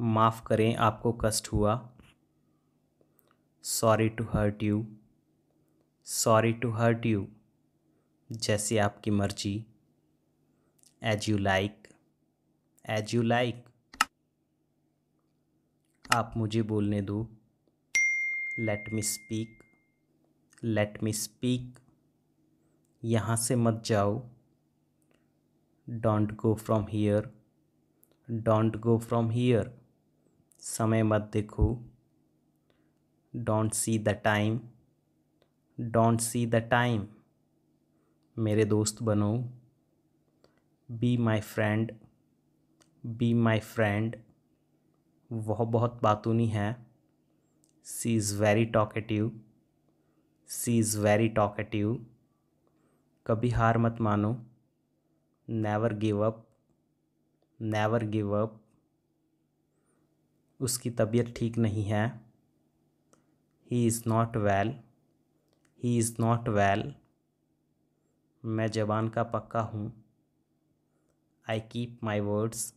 माफ़ करें आपको कष्ट हुआ sorry to hurt you sorry to hurt you जैसे आपकी मर्जी as you like as you like आप मुझे बोलने दो let me speak let me speak यहाँ से मत जाओ don't go from here don't go from here समय मत देखो don't see the time don't see the time मेरे दोस्त बनो be my friend be my friend वह बहुत बातूनी है she is very talkative she is very talkative कभी हार मत मानो never give up never give up उसकी तबीयत ठीक नहीं है he is not well he is not well मैं जबान का पक्का हूँ I keep my words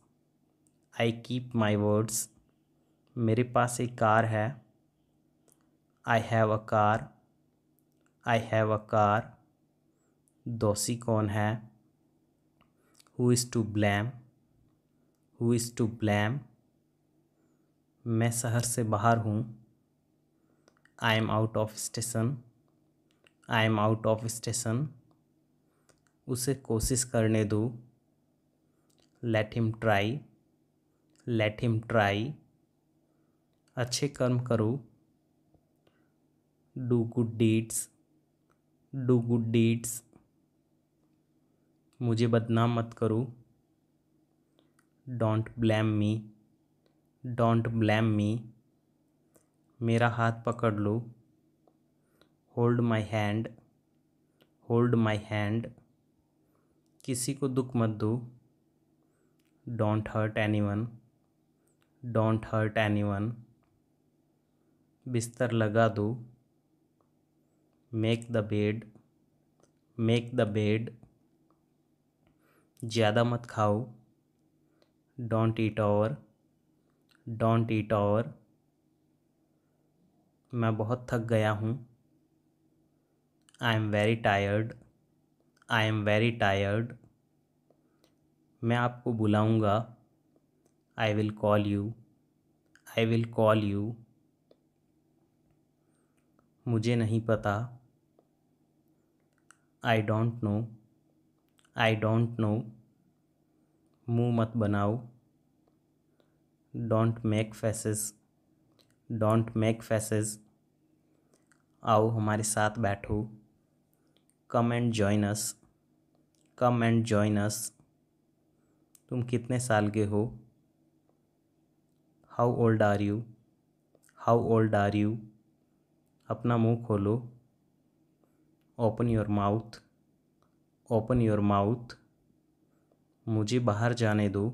I keep my words मेरे पास एक कार है I have a car I have a car दोषी कौन है who is to blame who is to blame मैं शहर से बाहर हूँ I am out of station I am out of station उसे कोशिश करने दो let him try let him try अच्छे कर्म करो do good deeds do good deeds मुझे बदनाम मत करो डोंट ब्लैम मी डोंट ब्लैम मी मेरा हाथ पकड़ लो hold my hand hold my hand किसी को दुख मत दो don't hurt anyone don't hurt anyone बिस्तर लगा दो make the bed make the bed ज़्यादा मत खाओ don't eat over don't eat over मैं बहुत थक गया हूँ I am very tired I am very tired मैं आपको बुलाऊँगा I will call you I will call you मुझे नहीं पता I don't no I don't know मुँह मत बनाओ don't make faces don't make faces आओ हमारे साथ बैठो come and join us come and join us तुम कितने साल के हो how old are you how old are you अपना मुंह खोलो open your mouth open your mouth मुझे बाहर जाने दो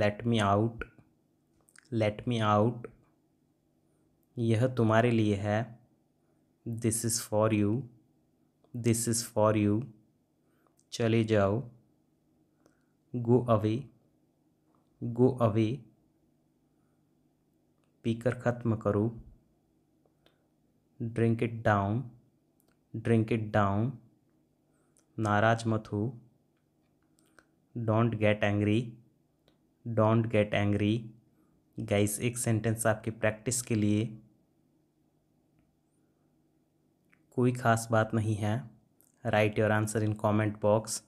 let me out let me out यह तुम्हारे लिए है this is for you this is for you चले जाओ गो अवे गो अवे पीकर ख़त्म करो drink it down drink it down नाराज मत हो don't get angry don't get angry guys एक सेंटेंस आपकी प्रैक्टिस के लिए कोई ख़ास बात नहीं है write your answer in comment box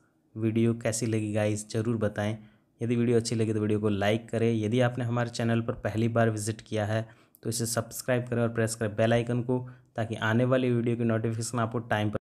video कैसी लगी गाइस ज़रूर बताएं यदि वीडियो अच्छी लगी तो वीडियो को लाइक करें यदि आपने हमारे चैनल पर पहली बार विजिट किया है तो इसे सब्सक्राइब करें और प्रेस करें बेल आइकन को ताकि आने वाली वीडियो की नोटिफिकेशन आपको टाइम पर